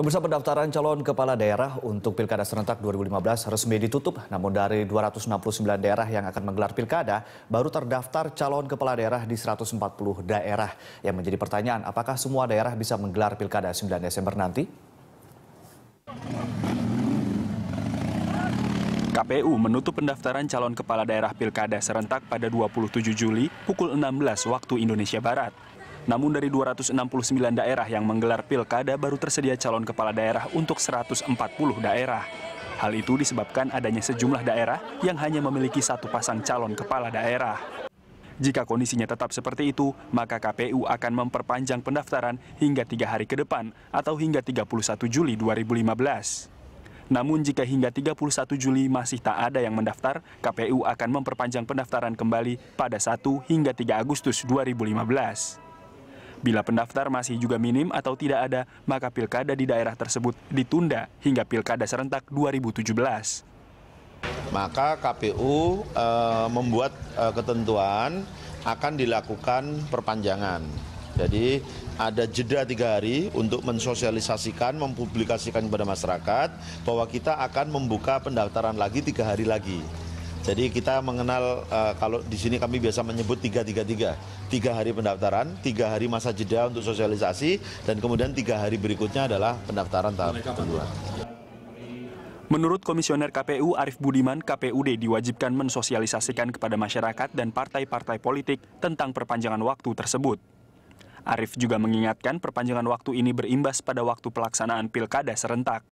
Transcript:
Pemirsa pendaftaran calon kepala daerah untuk Pilkada serentak 2015 resmi ditutup. Namun dari 269 daerah yang akan menggelar pilkada, baru terdaftar calon kepala daerah di 140 daerah. Yang menjadi pertanyaan, apakah semua daerah bisa menggelar pilkada 9 Desember nanti? KPU menutup pendaftaran calon kepala daerah pilkada serentak pada 27 Juli pukul 16 waktu Indonesia Barat. Namun dari 269 daerah yang menggelar pilkada baru tersedia calon kepala daerah untuk 140 daerah. Hal itu disebabkan adanya sejumlah daerah yang hanya memiliki satu pasang calon kepala daerah. Jika kondisinya tetap seperti itu, maka KPU akan memperpanjang pendaftaran hingga tiga hari ke depan atau hingga 31 Juli 2015. Namun jika hingga 31 Juli masih tak ada yang mendaftar, KPU akan memperpanjang pendaftaran kembali pada 1 hingga 3 Agustus 2015. Bila pendaftar masih juga minim atau tidak ada, maka pilkada di daerah tersebut ditunda hingga pilkada serentak 2017. Maka KPU e, membuat e, ketentuan akan dilakukan perpanjangan. Jadi ada jeda tiga hari untuk mensosialisasikan, mempublikasikan kepada masyarakat bahwa kita akan membuka pendaftaran lagi tiga hari lagi. Jadi kita mengenal uh, kalau di sini kami biasa menyebut tiga tiga tiga tiga hari pendaftaran, tiga hari masa jeda untuk sosialisasi, dan kemudian tiga hari berikutnya adalah pendaftaran tahap kedua. Menurut Komisioner KPU Arief Budiman, KPUD diwajibkan mensosialisasikan kepada masyarakat dan partai-partai politik tentang perpanjangan waktu tersebut. Arief juga mengingatkan perpanjangan waktu ini berimbas pada waktu pelaksanaan pilkada serentak.